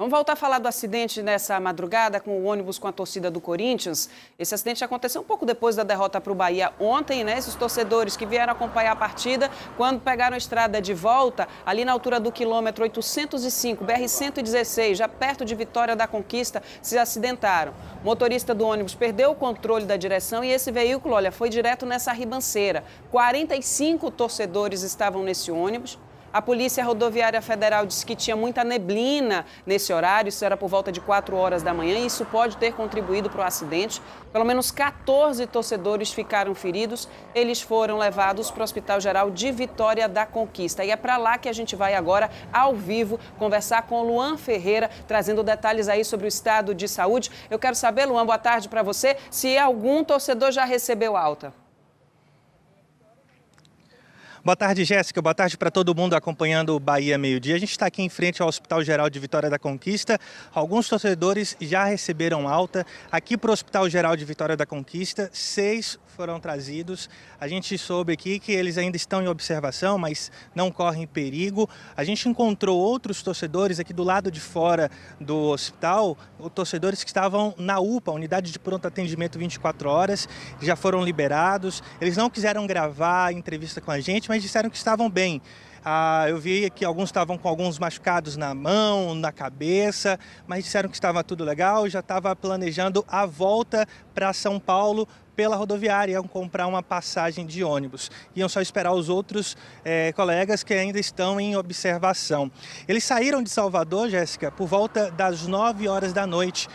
Vamos voltar a falar do acidente nessa madrugada com o ônibus com a torcida do Corinthians. Esse acidente aconteceu um pouco depois da derrota para o Bahia ontem, né? Esses torcedores que vieram acompanhar a partida, quando pegaram a estrada de volta, ali na altura do quilômetro 805, BR-116, já perto de Vitória da Conquista, se acidentaram. O motorista do ônibus perdeu o controle da direção e esse veículo, olha, foi direto nessa ribanceira. 45 torcedores estavam nesse ônibus. A Polícia Rodoviária Federal disse que tinha muita neblina nesse horário, isso era por volta de 4 horas da manhã, e isso pode ter contribuído para o acidente. Pelo menos 14 torcedores ficaram feridos, eles foram levados para o Hospital Geral de Vitória da Conquista. E é para lá que a gente vai agora, ao vivo, conversar com Luan Ferreira, trazendo detalhes aí sobre o estado de saúde. Eu quero saber, Luan, boa tarde para você, se algum torcedor já recebeu alta. Boa tarde, Jéssica. Boa tarde para todo mundo acompanhando o Bahia Meio Dia. A gente está aqui em frente ao Hospital Geral de Vitória da Conquista. Alguns torcedores já receberam alta. Aqui para o Hospital Geral de Vitória da Conquista, seis foram trazidos. A gente soube aqui que eles ainda estão em observação, mas não correm perigo. A gente encontrou outros torcedores aqui do lado de fora do hospital, torcedores que estavam na UPA, Unidade de Pronto Atendimento 24 Horas, já foram liberados. Eles não quiseram gravar entrevista com a gente, mas disseram que estavam bem. Ah, eu vi que alguns estavam com alguns machucados na mão, na cabeça, mas disseram que estava tudo legal, já estava planejando a volta para São Paulo pela rodoviária, iam comprar uma passagem de ônibus. Iam só esperar os outros eh, colegas que ainda estão em observação. Eles saíram de Salvador, Jéssica, por volta das 9 horas da noite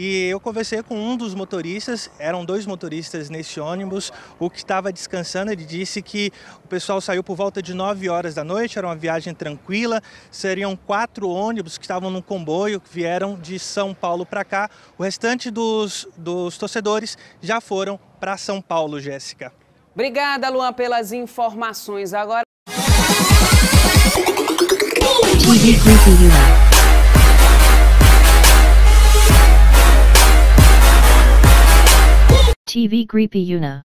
e eu conversei com um dos motoristas, eram dois motoristas nesse ônibus. O que estava descansando, ele disse que o pessoal saiu por volta de 9 horas da noite, era uma viagem tranquila. Seriam quatro ônibus que estavam num comboio, que vieram de São Paulo para cá. O restante dos, dos torcedores já foram para São Paulo, Jéssica. Obrigada, Luan, pelas informações. Agora. TV Gripi Una